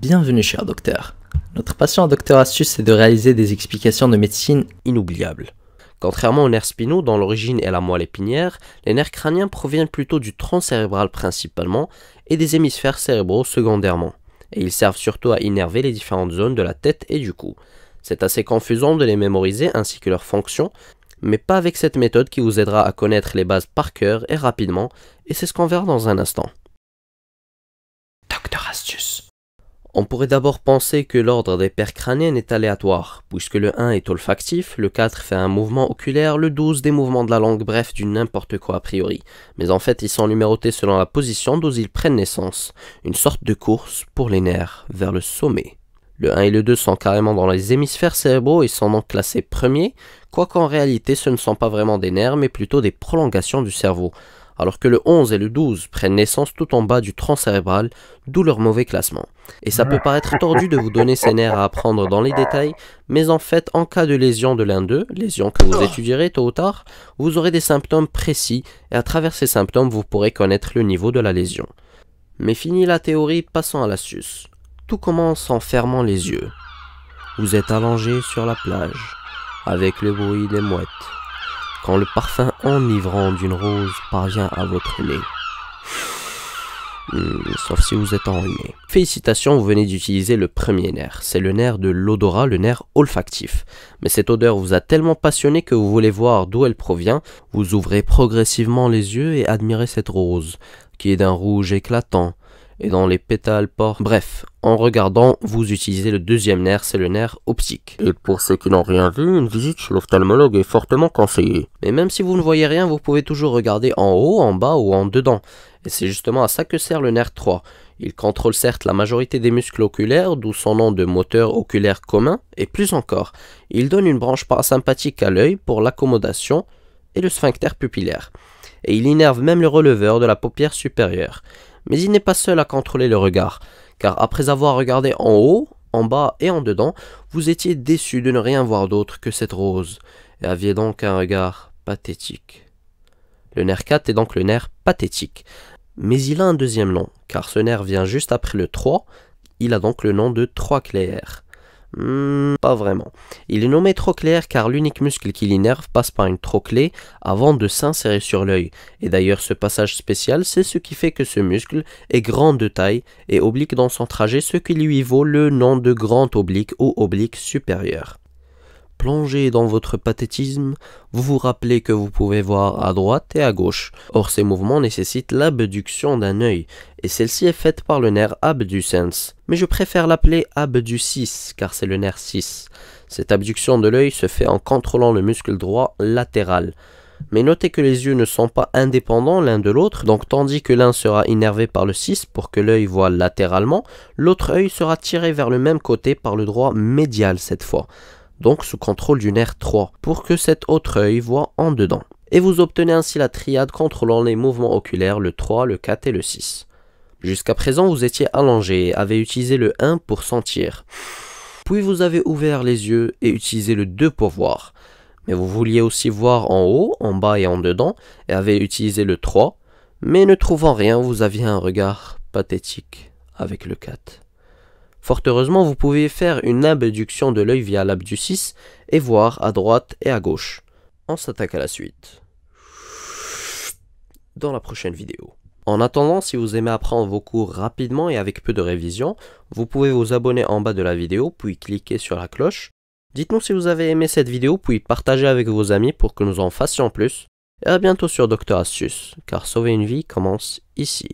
Bienvenue cher docteur. Notre passion à docteur Astuce est de réaliser des explications de médecine inoubliables. Contrairement aux nerfs spinaux dont l'origine est la moelle épinière, les nerfs crâniens proviennent plutôt du tronc cérébral principalement et des hémisphères cérébraux secondairement, et ils servent surtout à innerver les différentes zones de la tête et du cou. C'est assez confusant de les mémoriser ainsi que leurs fonctions, mais pas avec cette méthode qui vous aidera à connaître les bases par cœur et rapidement, et c'est ce qu'on verra dans un instant. Docteur Astuce on pourrait d'abord penser que l'ordre des paires crâniennes est aléatoire, puisque le 1 est olfactif, le 4 fait un mouvement oculaire, le 12 des mouvements de la langue, bref, du n'importe quoi a priori. Mais en fait, ils sont numérotés selon la position d'où ils prennent naissance, une sorte de course pour les nerfs vers le sommet. Le 1 et le 2 sont carrément dans les hémisphères cérébraux et sont donc classés premiers, quoiqu'en réalité ce ne sont pas vraiment des nerfs mais plutôt des prolongations du cerveau alors que le 11 et le 12 prennent naissance tout en bas du tronc cérébral, d'où leur mauvais classement. Et ça peut paraître tordu de vous donner ces nerfs à apprendre dans les détails, mais en fait, en cas de lésion de l'un d'eux, lésion que vous étudierez tôt ou tard, vous aurez des symptômes précis, et à travers ces symptômes, vous pourrez connaître le niveau de la lésion. Mais fini la théorie, passons à l'astuce. Tout commence en fermant les yeux. Vous êtes allongé sur la plage, avec le bruit des mouettes quand le parfum enivrant d'une rose parvient à votre nez. Hmm, sauf si vous êtes enrhumé. Félicitations, vous venez d'utiliser le premier nerf. C'est le nerf de l'odorat, le nerf olfactif. Mais cette odeur vous a tellement passionné que vous voulez voir d'où elle provient. Vous ouvrez progressivement les yeux et admirez cette rose, qui est d'un rouge éclatant, et dans les pétales portes. Bref, en regardant, vous utilisez le deuxième nerf, c'est le nerf optique. Et pour ceux qui n'ont rien vu, une visite chez l'ophtalmologue est fortement conseillée. Mais même si vous ne voyez rien, vous pouvez toujours regarder en haut, en bas ou en dedans. Et c'est justement à ça que sert le nerf 3. Il contrôle certes la majorité des muscles oculaires, d'où son nom de moteur oculaire commun, et plus encore, il donne une branche parasympathique à l'œil pour l'accommodation et le sphincter pupillaire. Et il innerve même le releveur de la paupière supérieure mais il n'est pas seul à contrôler le regard, car après avoir regardé en haut, en bas et en dedans, vous étiez déçu de ne rien voir d'autre que cette rose, et aviez donc un regard pathétique. Le nerf 4 est donc le nerf pathétique, mais il a un deuxième nom, car ce nerf vient juste après le 3, il a donc le nom de clairs hmm, Pas vraiment. Il est nommé trochlère car l'unique muscle qui l'innerve passe par une trochlée avant de s'insérer sur l'œil. Et d'ailleurs, ce passage spécial, c'est ce qui fait que ce muscle est grand de taille et oblique dans son trajet, ce qui lui vaut le nom de grand oblique ou oblique supérieur. Plongé dans votre pathétisme, vous vous rappelez que vous pouvez voir à droite et à gauche. Or, ces mouvements nécessitent l'abduction d'un œil, et celle-ci est faite par le nerf abducens. Mais je préfère l'appeler abducis, car c'est le nerf 6. Cette abduction de l'œil se fait en contrôlant le muscle droit latéral. Mais notez que les yeux ne sont pas indépendants l'un de l'autre, donc tandis que l'un sera innervé par le 6 pour que l'œil voit latéralement, l'autre œil sera tiré vers le même côté par le droit médial cette fois donc sous contrôle du nerf 3, pour que cet autre œil voit en dedans. Et vous obtenez ainsi la triade contrôlant les mouvements oculaires, le 3, le 4 et le 6. Jusqu'à présent, vous étiez allongé et avez utilisé le 1 pour sentir. Puis vous avez ouvert les yeux et utilisé le 2 pour voir. Mais vous vouliez aussi voir en haut, en bas et en dedans, et avez utilisé le 3. Mais ne trouvant rien, vous aviez un regard pathétique avec le 4. Fort heureusement, vous pouvez faire une abduction de l'œil via l'abducis et voir à droite et à gauche. On s'attaque à la suite dans la prochaine vidéo. En attendant, si vous aimez apprendre vos cours rapidement et avec peu de révision, vous pouvez vous abonner en bas de la vidéo puis cliquer sur la cloche. Dites-nous si vous avez aimé cette vidéo puis partagez avec vos amis pour que nous en fassions plus. Et à bientôt sur Docteur Astuce, car sauver une vie commence ici.